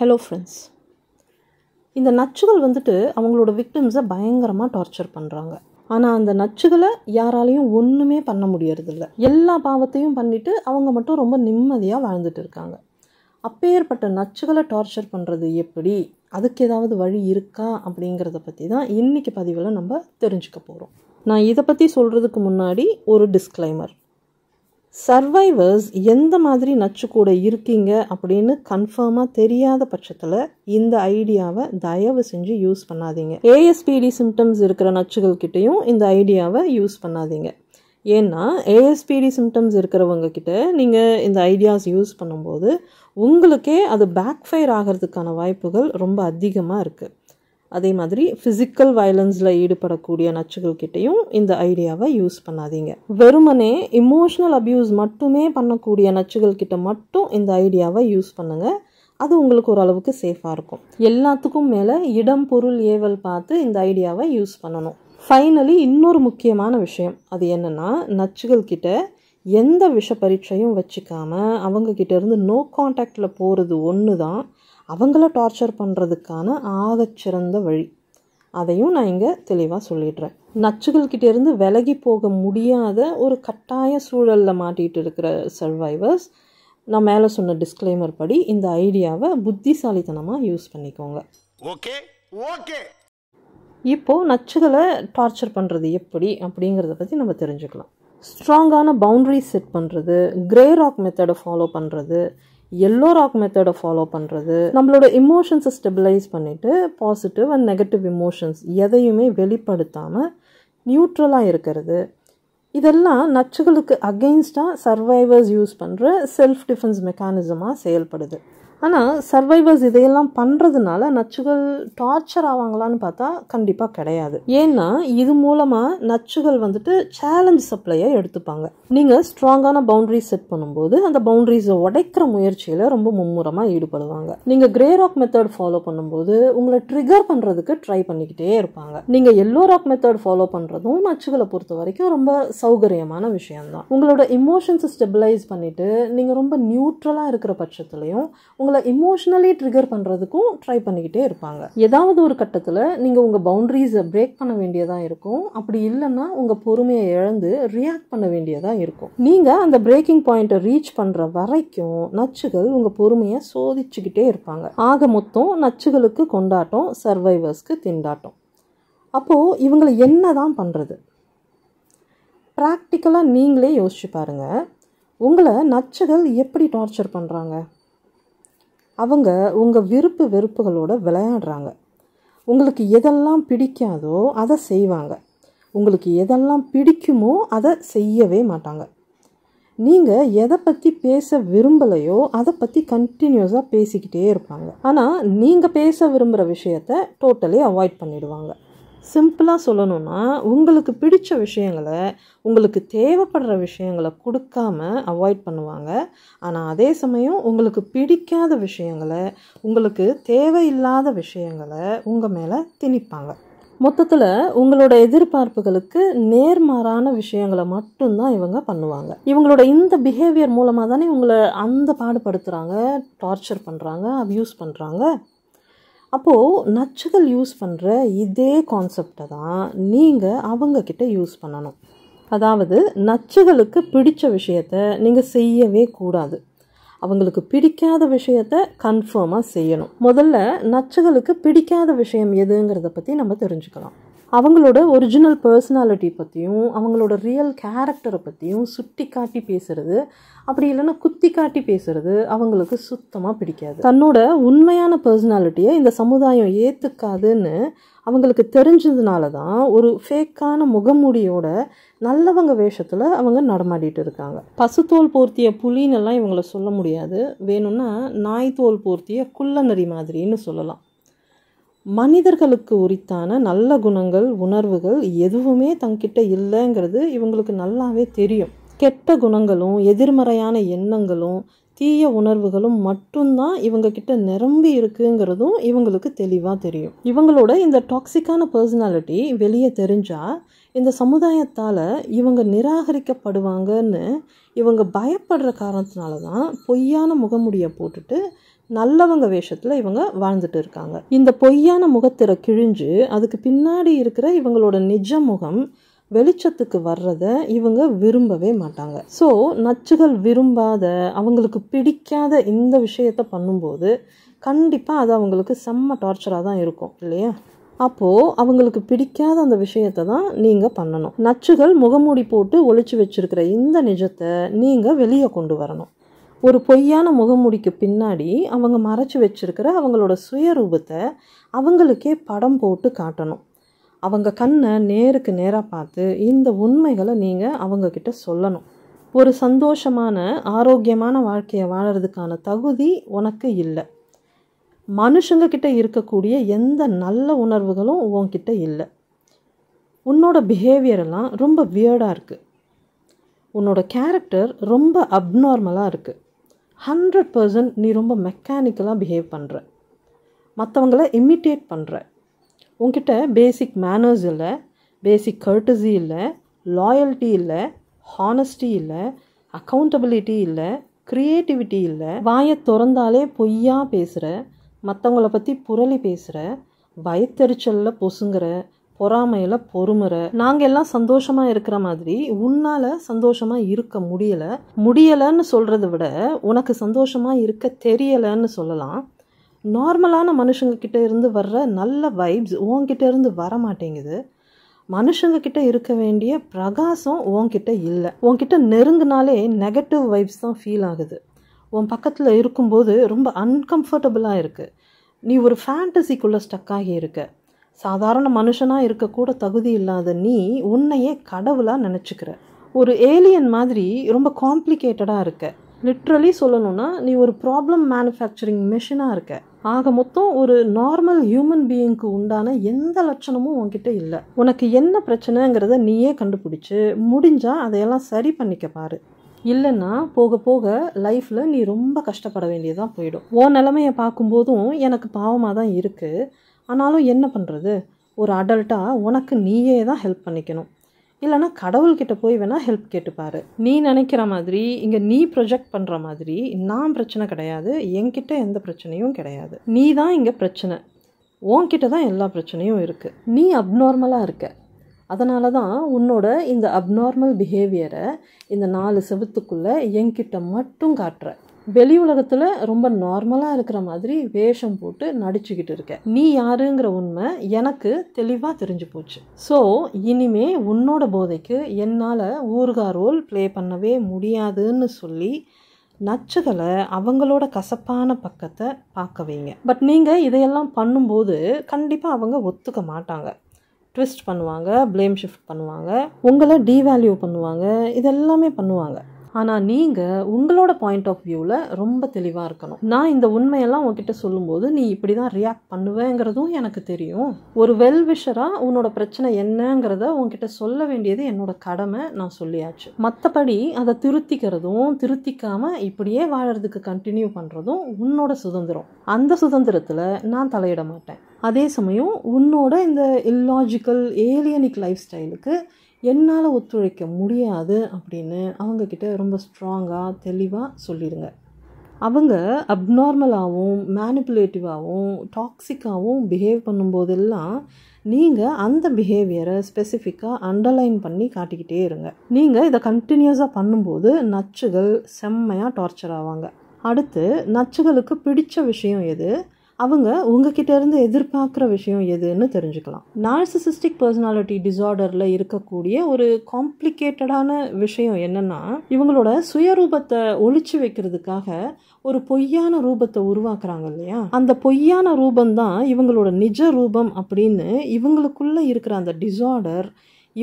hello friends இந்த நச்சுகள் வந்துட்டு அவங்களோட விக்டிம்ஸை பயங்கரமாக டார்ச்சர் பண்ணுறாங்க ஆனால் அந்த நச்சுகளை யாராலையும் ஒன்றுமே பண்ண முடியறதில்ல எல்லா பாவத்தையும் பண்ணிவிட்டு அவங்க மட்டும் ரொம்ப நிம்மதியாக வாழ்ந்துட்டு இருக்காங்க அப்பேற்பட்ட நச்சுகளை டார்ச்சர் பண்ணுறது எப்படி அதுக்கு ஏதாவது வழி இருக்கா அப்படிங்கிறத பற்றி தான் இன்றைக்கி பதிவில் நம்ம தெரிஞ்சுக்க போகிறோம் நான் இதை பற்றி சொல்கிறதுக்கு முன்னாடி ஒரு டிஸ்க்ளைமர் சர்வைவர்ஸ் எந்த மாதிரி நச்சு கூட இருக்கீங்க அப்படின்னு கன்ஃபார்மாக தெரியாத பட்சத்தில் இந்த ஐடியாவை தயவு செஞ்சு யூஸ் பண்ணாதீங்க ஏஎஸ்பிடி சிம்டம்ஸ் இருக்கிற நச்சுகள் கிட்டேயும் இந்த ஐடியாவை யூஸ் பண்ணாதீங்க ஏன்னா ஏஎஸ்பிடி சிம்டம்ஸ் இருக்கிறவங்க கிட்ட நீங்கள் இந்த ஐடியாஸ் யூஸ் பண்ணும்போது உங்களுக்கே அது பேக்ஃபயர் ஆகிறதுக்கான வாய்ப்புகள் ரொம்ப அதிகமாக இருக்குது அதே மாதிரி ஃபிசிக்கல் வயலன்ஸில் ஈடுபடக்கூடிய நச்சுகள்கிட்டையும் இந்த ஐடியாவை யூஸ் பண்ணாதீங்க வெறுமனே இமோஷ்னல் அப்யூஸ் மட்டுமே பண்ணக்கூடிய நச்சுகள்கிட்ட மட்டும் இந்த ஐடியாவை யூஸ் பண்ணுங்கள் அது உங்களுக்கு ஓரளவுக்கு சேஃபாக இருக்கும் எல்லாத்துக்கும் மேலே இடம் பொருள் ஏவல் பார்த்து இந்த ஐடியாவை யூஸ் பண்ணணும் ஃபைனலி இன்னொரு முக்கியமான விஷயம் அது என்னென்னா நச்சுகள்கிட்ட எந்த விஷ பரீட்சையும் வச்சுக்காமல் அவங்கக்கிட்ட இருந்து நோ கான்டாக்டில் போகிறது ஒன்று தான் அவங்கள டார்ச்சர் பண்ணுறதுக்கான ஆகச்சிறந்த வழி அதையும் நான் இங்கே தெளிவாக சொல்லிடுறேன் நச்சுகள்கிட்டேருந்து விலகி போக முடியாத ஒரு கட்டாய சூழலில் மாட்டிகிட்டு இருக்கிற சர்வைவர்ஸ் நான் மேலே சொன்ன டிஸ்க்ளைமர் படி இந்த ஐடியாவை புத்திசாலித்தனமாக யூஸ் பண்ணிக்கோங்க ஓகே ஓகே இப்போது நச்சுகளை டார்ச்சர் பண்ணுறது எப்படி அப்படிங்கிறத பற்றி நம்ம தெரிஞ்சுக்கலாம் ஸ்ட்ராங்கான பவுண்ட்ரி செட் பண்ணுறது கிரே ராக் மெத்தடை ஃபாலோ பண்ணுறது எல்லோ ராக் மெத்தடை ஃபாலோ பண்ணுறது நம்மளோட இமோஷன்ஸை ஸ்டெபிளைஸ் பண்ணிவிட்டு பாசிட்டிவ் அண்ட் நெகட்டிவ் இமோஷன்ஸ் எதையுமே வெளிப்படுத்தாமல் நியூட்ரலாக இருக்கிறது இதெல்லாம் நச்சுகளுக்கு அகெயின்ஸ்டாக சர்வைவர்ஸ் யூஸ் பண்ணுற செல்ஃப் டிஃபென்ஸ் மெக்கானிசமாக செயல்படுது ஆனால் சர்வைவர்ஸ் இதையெல்லாம் பண்ணுறதுனால நச்சுகள் டார்ச்சர் ஆவாங்களான்னு பார்த்தா கண்டிப்பாக கிடையாது ஏன்னா இது மூலமாக நச்சுகள் வந்துட்டு சேலஞ்ச் சப்ளையை எடுத்துப்பாங்க நீங்கள் ஸ்ட்ராங்கான பவுண்ட்ரிஸ் செட் பண்ணும்போது அந்த பவுண்டரிஸை உடைக்கிற முயற்சியில் ரொம்ப மும்முரமாக ஈடுபடுவாங்க நீங்கள் கிரே ராக் மெத்தட் ஃபாலோ பண்ணும்போது உங்களை ட்ரிகர் பண்ணுறதுக்கு ட்ரை பண்ணிக்கிட்டே இருப்பாங்க நீங்கள் எல்லோ ராக் மெத்தட் ஃபாலோ பண்ணுறதும் நச்சுகளை பொறுத்த வரைக்கும் ரொம்ப சௌகரியமான விஷயம்தான் உங்களோட இமோஷன்ஸை ஸ்டெபிலைஸ் பண்ணிவிட்டு நீங்கள் ரொம்ப நியூட்ரலாக இருக்கிற பட்சத்துலையும் உங்களை எமோஷ்னலி ட்ரிகர் பண்ணுறதுக்கும் ட்ரை பண்ணிக்கிட்டே இருப்பாங்க ஏதாவது ஒரு கட்டத்தில் நீங்கள் உங்கள் பவுண்ட்ரிஸை பிரேக் பண்ண வேண்டியதாக இருக்கும் அப்படி இல்லைன்னா உங்கள் பொறுமையை இழந்து ரியாக்ட் பண்ண வேண்டியதாக இருக்கும் நீங்கள் அந்த பிரேக்கிங் பாயிண்ட்டை ரீச் பண்ணுற வரைக்கும் நச்சுகள் உங்கள் பொறுமையை சோதிச்சுக்கிட்டே இருப்பாங்க ஆக மொத்தம் நச்சுகளுக்கு கொண்டாட்டம் சர்வைவர்ஸ்க்கு திண்டாட்டம் அப்போது இவங்களை என்ன தான் பண்ணுறது ப்ராக்டிக்கலாக நீங்களே யோசிச்சு பாருங்கள் உங்களை நச்சுகள் எப்படி டார்ச்சர் பண்ணுறாங்க அவங்க உங்கள் விருப்பு வெறுப்புகளோடு விளையாடுறாங்க உங்களுக்கு எதெல்லாம் பிடிக்காதோ அதை செய்வாங்க உங்களுக்கு எதெல்லாம் பிடிக்குமோ அதை செய்யவே மாட்டாங்க நீங்கள் எதை பற்றி பேச விரும்பலையோ அதை பற்றி கண்டினியூஸாக பேசிக்கிட்டே இருப்பாங்க ஆனால் நீங்கள் பேச விரும்புகிற விஷயத்த டோட்டலி அவாய்ட் பண்ணிடுவாங்க சிம்பிளாக சொல்லணும்னா உங்களுக்கு பிடிச்ச விஷயங்களை உங்களுக்கு தேவைப்படுற விஷயங்களை கொடுக்காம அவாய்ட் பண்ணுவாங்க ஆனால் அதே சமயம் உங்களுக்கு பிடிக்காத விஷயங்களை உங்களுக்கு தேவையில்லாத விஷயங்களை உங்கள் மேலே திணிப்பாங்க மொத்தத்தில் உங்களோட எதிர்பார்ப்புகளுக்கு நேர்மாறான விஷயங்களை மட்டும்தான் இவங்க பண்ணுவாங்க இவங்களோட இந்த பிஹேவியர் மூலமாக தானே உங்களை அந்த பாடுபடுத்துகிறாங்க டார்ச்சர் பண்ணுறாங்க அப்யூஸ் பண்ணுறாங்க அப்போது நச்சுகள் யூஸ் பண்ணுற இதே கான்செப்டை தான் நீங்கள் அவங்கக்கிட்ட யூஸ் பண்ணணும் அதாவது நச்சுகளுக்கு பிடித்த விஷயத்த நீங்கள் செய்யவே கூடாது அவங்களுக்கு பிடிக்காத விஷயத்த கன்ஃபார்மாக செய்யணும் முதல்ல நச்சுகளுக்கு பிடிக்காத விஷயம் எதுங்கிறத பற்றி நம்ம தெரிஞ்சுக்கலாம் அவங்களோட ஒரிஜினல் பர்சனாலிட்டி பற்றியும் அவங்களோட ரியல் கேரக்டரை பற்றியும் சுட்டி காட்டி பேசுகிறது அப்படி இல்லைன்னா குத்தி காட்டி பேசுகிறது அவங்களுக்கு சுத்தமாக பிடிக்காது தன்னோட உண்மையான பர்சனாலிட்டியை இந்த சமுதாயம் ஏற்றுக்காதுன்னு அவங்களுக்கு தெரிஞ்சதுனால தான் ஒரு ஃபேக்கான முகமூடியோட நல்லவங்க வேஷத்தில் அவங்க நடமாடிட்டு இருக்காங்க பசுத்தோல் போர்த்திய புலின்னெல்லாம் இவங்கள சொல்ல முடியாது வேணும்னா நாய் தோல் போர்த்திய குள்ளநரி மாதிரின்னு சொல்லலாம் மனிதர்களுக்கு உரித்தான நல்ல குணங்கள் உணர்வுகள் எதுவுமே தங்கிட்ட இல்லைங்கிறது இவங்களுக்கு நல்லாவே தெரியும் கெட்ட குணங்களும் எதிர்மறையான எண்ணங்களும் தீய உணர்வுகளும் மட்டும்தான் இவங்க கிட்ட நிரம்பி இருக்குங்கிறதும் இவங்களுக்கு தெளிவாக தெரியும் இவங்களோட இந்த டாக்ஸிக்கான பர்சனாலிட்டி வெளியே தெரிஞ்சால் இந்த சமுதாயத்தால் இவங்க நிராகரிக்கப்படுவாங்கன்னு இவங்க பயப்படுற காரணத்தினால தான் பொய்யான முகமுடியை போட்டுட்டு நல்லவங்க வேஷத்தில் இவங்க வாழ்ந்துட்டு இருக்காங்க இந்த பொய்யான முகத்திரை கிழிஞ்சு அதுக்கு பின்னாடி இருக்கிற இவங்களோட நிஜ முகம் வெளிச்சத்துக்கு வர்றத இவங்க விரும்பவே மாட்டாங்க ஸோ நச்சுகள் விரும்பாத அவங்களுக்கு பிடிக்காத இந்த விஷயத்த பண்ணும்போது கண்டிப்பாக அது அவங்களுக்கு செம்ம டார்ச்சராக தான் இருக்கும் இல்லையா அப்போது அவங்களுக்கு பிடிக்காத அந்த விஷயத்தை தான் நீங்கள் பண்ணணும் நச்சுகள் முகமூடி போட்டு ஒழிச்சு வச்சுருக்கிற இந்த நிஜத்தை நீங்கள் வெளியே கொண்டு வரணும் ஒரு பொய்யான முகமூடிக்கு பின்னாடி அவங்க மறைச்சி வச்சுருக்கிற அவங்களோட சுயரூபத்தை அவங்களுக்கே படம் போட்டு காட்டணும் அவங்க கண்ணை நேருக்கு நேராக பார்த்து இந்த உண்மைகளை நீங்கள் அவங்கக்கிட்ட சொல்லணும் ஒரு சந்தோஷமான ஆரோக்கியமான வாழ்க்கையை வாழறதுக்கான தகுதி உனக்கு இல்லை மனுஷங்கக்கிட்ட இருக்கக்கூடிய எந்த நல்ல உணர்வுகளும் உன்கிட்ட இல்லை உன்னோட பிஹேவியரெல்லாம் ரொம்ப வியர்டாக இருக்குது உன்னோட கேரக்டர் ரொம்ப அப்நார்மலாக இருக்குது ஹண்ட்ரட் பர்சன்ட் நீ ரொம்ப மெக்கானிக்கலாக பிஹேவ் பண்ணுற மற்றவங்கள இமிட்டேட் பண்ணுற உங்ககிட்ட பேசிக் மேனர்ஸ் இல்லை பேசிக் கர்டசி இல்லை லாயல்ட்டி இல்லை ஹானஸ்டி இல்லை அக்கௌண்டபிலிட்டி இல்லை க்ரியேட்டிவிட்டி இல்லை வாயை திறந்தாலே பொய்யா பேசுகிற மற்றவங்கள பற்றி புரளி பேசுகிற பயத்தெரிச்சலில் பொசுங்கிற பொறாமையில் பொறுமுறை நாங்கள் எல்லாம் சந்தோஷமாக இருக்கிற மாதிரி உன்னால் சந்தோஷமாக இருக்க முடியலை முடியலைன்னு சொல்கிறத விட உனக்கு சந்தோஷமாக இருக்க தெரியலைன்னு சொல்லலாம் நார்மலான மனுஷங்க கிட்ட இருந்து வர்ற நல்ல வைப்ஸ் உன்கிட்ட இருந்து வர மாட்டேங்குது மனுஷங்க கிட்ட இருக்க வேண்டிய பிரகாசம் உன்கிட்ட இல்லை உன்கிட்ட நெருங்கினாலே நெகட்டிவ் வைப்ஸ் தான் ஃபீல் ஆகுது உன் பக்கத்தில் இருக்கும்போது ரொம்ப அன்கம்ஃபர்டபுளாக இருக்குது நீ ஒரு ஃபேண்டசிக்குள்ளே ஸ்டக் ஆகி இருக்க சாதாரண மனுஷனாக இருக்கக்கூட தகுதி இல்லாத நீ உன்னையே கடவுளாக நினச்சிக்கிற ஒரு ஏலியன் மாதிரி ரொம்ப காம்ப்ளிகேட்டடாக இருக்க லிட்ரலி சொல்லணும்னா நீ ஒரு ப்ராப்ளம் மேனுஃபேக்சரிங் மிஷினாக இருக்க ஆக மொத்தம் ஒரு நார்மல் ஹியூமன் பீயிங்க்கு உண்டான எந்த லட்சணமும் உன்கிட்ட இல்லை உனக்கு என்ன பிரச்சனைங்கிறத நீயே கண்டுபிடிச்சி முடிஞ்சால் அதையெல்லாம் சரி பண்ணிக்க பாரு இல்லைன்னா போக போக லைஃப்பில் நீ ரொம்ப கஷ்டப்பட வேண்டியதாக போயிடும் ஓ நிலமையை பார்க்கும்போதும் எனக்கு பாவமாக தான் இருக்குது ஆனாலும் என்ன பண்ணுறது ஒரு அடல்ட்டாக உனக்கு நீயே தான் ஹெல்ப் பண்ணிக்கணும் இல்லைனா கடவுள்கிட்ட போய் வேணால் ஹெல்ப் கேட்டுப்பார் நீ நினைக்கிற மாதிரி இங்கே நீ ப்ரொஜெக்ட் பண்ணுற மாதிரி நான் பிரச்சனை கிடையாது என்கிட்ட எந்த பிரச்சனையும் கிடையாது நீ தான் இங்கே பிரச்சனை உன்கிட்ட தான் எல்லா பிரச்சனையும் இருக்குது நீ அப்நார்மலாக இருக்க அதனால தான் உன்னோட இந்த அப்நார்மல் பிஹேவியரை இந்த நாலு செவத்துக்குள்ளே என்கிட்ட மட்டும் காட்டுற வெளி உலகத்தில் ரொம்ப நார்மலாக இருக்கிற மாதிரி வேஷம் போட்டு நடிச்சுக்கிட்டு இருக்க நீ யாருங்கிற உண்மை எனக்கு தெளிவாக தெரிஞ்சு போச்சு ஸோ இனிமே உன்னோட போதைக்கு என்னால் ஊர்கா ரோல் ப்ளே பண்ணவே முடியாதுன்னு சொல்லி நச்சுகளை அவங்களோட கசப்பான பக்கத்தை பார்க்க வைங்க பட் நீங்கள் இதையெல்லாம் பண்ணும்போது கண்டிப்பாக அவங்க ஒத்துக்க மாட்டாங்க ட்விஸ்ட் பண்ணுவாங்க ப்ளேம் ஷிஃப்ட் பண்ணுவாங்க உங்களை டீவேல்யூ பண்ணுவாங்க இதெல்லாமே பண்ணுவாங்க ஆனால் நீங்கள் உங்களோட பாயிண்ட் ஆஃப் வியூவில் ரொம்ப தெளிவாக இருக்கணும் நான் இந்த உண்மையெல்லாம் உங்ககிட்ட சொல்லும்போது நீ இப்படி தான் ரியாக்ட் பண்ணுவேங்கிறதும் எனக்கு தெரியும் ஒரு வெல் விஷராக உன்னோட பிரச்சனை என்னங்கிறத உங்ககிட்ட சொல்ல வேண்டியது என்னோட கடமை நான் சொல்லியாச்சு மற்றபடி அதை திருத்திக்கிறதும் திருத்திக்காமல் இப்படியே வாழறதுக்கு கண்டினியூ பண்ணுறதும் உன்னோட சுதந்திரம் அந்த சுதந்திரத்தில் நான் தலையிட மாட்டேன் அதே சமயம் உன்னோட இந்த இல்லாஜிக்கல் ஏலியனிக் லைஃப் ஸ்டைலுக்கு என்னால் ஒத்துழைக்க முடியாது அப்படின்னு அவங்கக்கிட்ட ரொம்ப ஸ்ட்ராங்காக தெளிவாக சொல்லிடுங்க அவங்க அப்நார்மலாகவும் மேனிப்புலேட்டிவாகவும் டாக்ஸிக்காகவும் பிஹேவ் பண்ணும்போதெல்லாம் நீங்கள் அந்த பிஹேவியரை ஸ்பெசிஃபிக்காக அண்டர்லைன் பண்ணி காட்டிக்கிட்டே இருங்க நீங்கள் இதை கண்டினியூஸாக பண்ணும்போது நச்சுகள் செம்மையாக டார்ச்சர் ஆவாங்க அடுத்து நச்சுகளுக்கு பிடித்த விஷயம் எது அவங்க உங்ககிட்ட இருந்து எதிர்பார்க்குற விஷயம் எதுன்னு தெரிஞ்சுக்கலாம் நார்சிசிஸ்டிக் பர்சனாலிட்டி டிசார்டரில் இருக்கக்கூடிய ஒரு காம்ப்ளிகேட்டடான விஷயம் என்னென்னா இவங்களோட சுயரூபத்தை ஒழிச்சு வைக்கிறதுக்காக ஒரு பொய்யான ரூபத்தை உருவாக்குறாங்க இல்லையா அந்த பொய்யான ரூபந்தான் இவங்களோட நிஜ ரூபம் அப்படின்னு இவங்களுக்குள்ளே இருக்கிற அந்த டிசார்டர்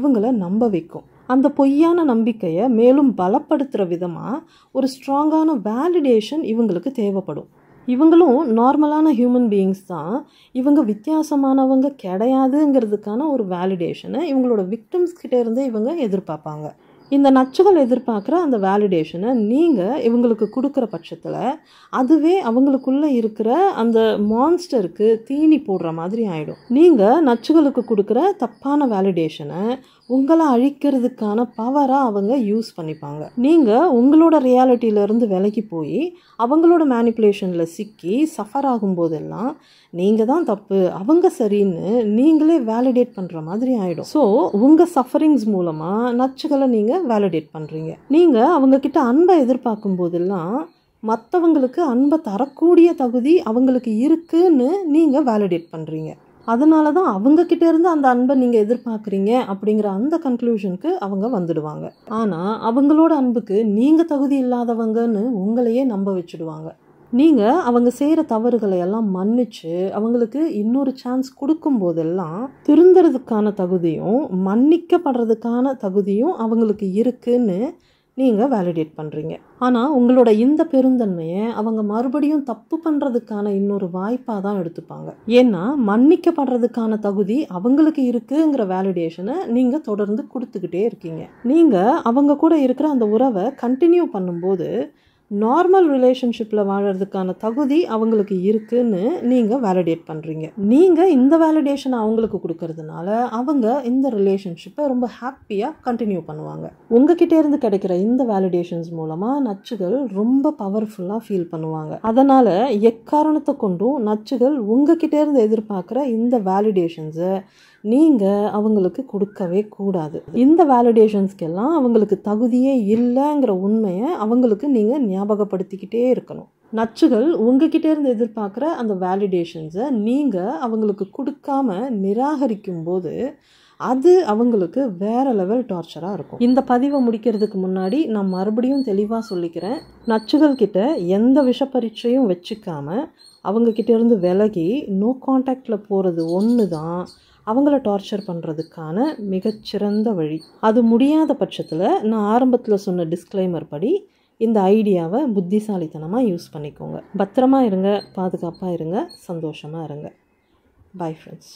இவங்களை நம்ப வைக்கும் அந்த பொய்யான நம்பிக்கையை மேலும் பலப்படுத்துகிற விதமாக ஒரு ஸ்ட்ராங்கான வேலிடேஷன் இவங்களுக்கு தேவைப்படும் இவங்களும் நார்மலான ஹியூமன் பீயிங்ஸ் தான் இவங்க வித்தியாசமானவங்க கிடையாதுங்கிறதுக்கான ஒரு வேலிடேஷனை இவங்களோட விக்டம்ஸ் கிட்டே இருந்தே இவங்க எதிர்பார்ப்பாங்க இந்த நச்சுகள் எதிர்பார்க்குற அந்த வேலிடேஷனை நீங்கள் இவங்களுக்கு கொடுக்குற பட்சத்தில் அதுவே அவங்களுக்குள்ளே இருக்கிற அந்த மான்ஸ்டருக்கு தீனி போடுற மாதிரி ஆகிடும் நீங்கள் நச்சுகளுக்கு கொடுக்குற தப்பான வேலிடேஷனை உங்களை அழிக்கிறதுக்கான பவராக அவங்க யூஸ் பண்ணிப்பாங்க நீங்கள் உங்களோட ரியாலிட்டியிலேருந்து விலகி போய் அவங்களோட மேனிப்புலேஷனில் சிக்கி சஃபர் ஆகும்போதெல்லாம் நீங்கள் தான் தப்பு அவங்க சரின்னு நீங்களே வேலிடேட் பண்ணுற மாதிரி ஆகிடும் ஸோ உங்கள் சஃபரிங்ஸ் மூலமாக நச்சுகளை நீங்கள் வேலிடேட் பண்ணுறீங்க நீங்கள் அவங்கக்கிட்ட அன்பை எதிர்பார்க்கும் போதெல்லாம் மற்றவங்களுக்கு அன்பை தரக்கூடிய தகுதி அவங்களுக்கு இருக்குன்னு நீங்கள் வேலிடேட் பண்ணுறீங்க அதனால தான் அவங்கக்கிட்ட இருந்து அந்த அன்பை நீங்கள் எதிர்பார்க்குறீங்க அப்படிங்கிற அந்த கன்க்ளூஷனுக்கு அவங்க வந்துடுவாங்க ஆனால் அவங்களோட அன்புக்கு நீங்கள் தகுதி இல்லாதவங்கன்னு உங்களையே நம்ப வச்சுடுவாங்க நீங்கள் அவங்க செய்கிற தவறுகளை எல்லாம் மன்னித்து அவங்களுக்கு இன்னொரு சான்ஸ் கொடுக்கும் போதெல்லாம் திருந்துறதுக்கான தகுதியும் மன்னிக்கப்படுறதுக்கான தகுதியும் அவங்களுக்கு இருக்குன்னு நீங்கள் வேலிடேட் பண்ணுறீங்க ஆனால் உங்களோட இந்த பெருந்தன்மையை அவங்க மறுபடியும் தப்பு பண்ணுறதுக்கான இன்னொரு வாய்ப்பாக தான் எடுத்துப்பாங்க ஏன்னா மன்னிக்கப்படுறதுக்கான தகுதி அவங்களுக்கு இருக்குங்கிற வேலிடேஷனை நீங்கள் தொடர்ந்து கொடுத்துக்கிட்டே இருக்கீங்க நீங்கள் அவங்க கூட இருக்கிற அந்த உறவை கண்டினியூ பண்ணும்போது நார்மல் ரிலேஷன்ஷிப்பில் வாழறதுக்கான தகுதி அவங்களுக்கு இருக்குதுன்னு நீங்கள் வேலிடேட் பண்ணுறீங்க நீங்கள் இந்த வேலிடேஷனை அவங்களுக்கு கொடுக்கறதுனால அவங்க இந்த ரிலேஷன்ஷிப்பை ரொம்ப ஹாப்பியாக கண்டினியூ பண்ணுவாங்க உங்கள் இருந்து கிடைக்கிற இந்த வேலிடேஷன்ஸ் மூலமாக நச்சுகள் ரொம்ப பவர்ஃபுல்லாக ஃபீல் பண்ணுவாங்க அதனால் எக்காரணத்தை கொண்டும் நச்சுகள் உங்ககிட்ட இருந்து எதிர்பார்க்குற இந்த வேலிடேஷன்ஸை நீங்கள் அவங்களுக்கு கொடுக்கவே கூடாது இந்த வேலிடேஷன்ஸ்க்கெல்லாம் அவங்களுக்கு தகுதியே இல்லைங்கிற உண்மையை அவங்களுக்கு நீங்கள் ஞாபகப்படுத்திக்கிட்டே இருக்கணும் நச்சுகள் உங்ககிட்ட இருந்து எதிர்பார்க்குற அந்த வேலிடேஷன்ஸை நீங்கள் அவங்களுக்கு கொடுக்காம நிராகரிக்கும் போது அது அவங்களுக்கு வேற லெவல் டார்ச்சராக இருக்கும் இந்த பதிவை முடிக்கிறதுக்கு முன்னாடி நான் மறுபடியும் தெளிவாக சொல்லிக்கிறேன் நச்சுகள் கிட்ட எந்த விஷ பரீட்சையும் வச்சுக்காம அவங்கக்கிட்ட இருந்து விலகி நோ கான்டாக்டில் போகிறது ஒன்று தான் அவங்கள டார்ச்சர் பண்ணுறதுக்கான மிகச்சிறந்த வழி அது முடியாத பட்சத்தில் நான் ஆரம்பத்தில் சொன்ன டிஸ்க்ளைமர் படி இந்த ஐடியாவை புத்திசாலித்தனமாக யூஸ் பண்ணிக்கோங்க பத்திரமா இருங்க பாதுகாப்பாக இருங்க சந்தோஷமாக இருங்க பாய் ஃப்ரெண்ட்ஸ்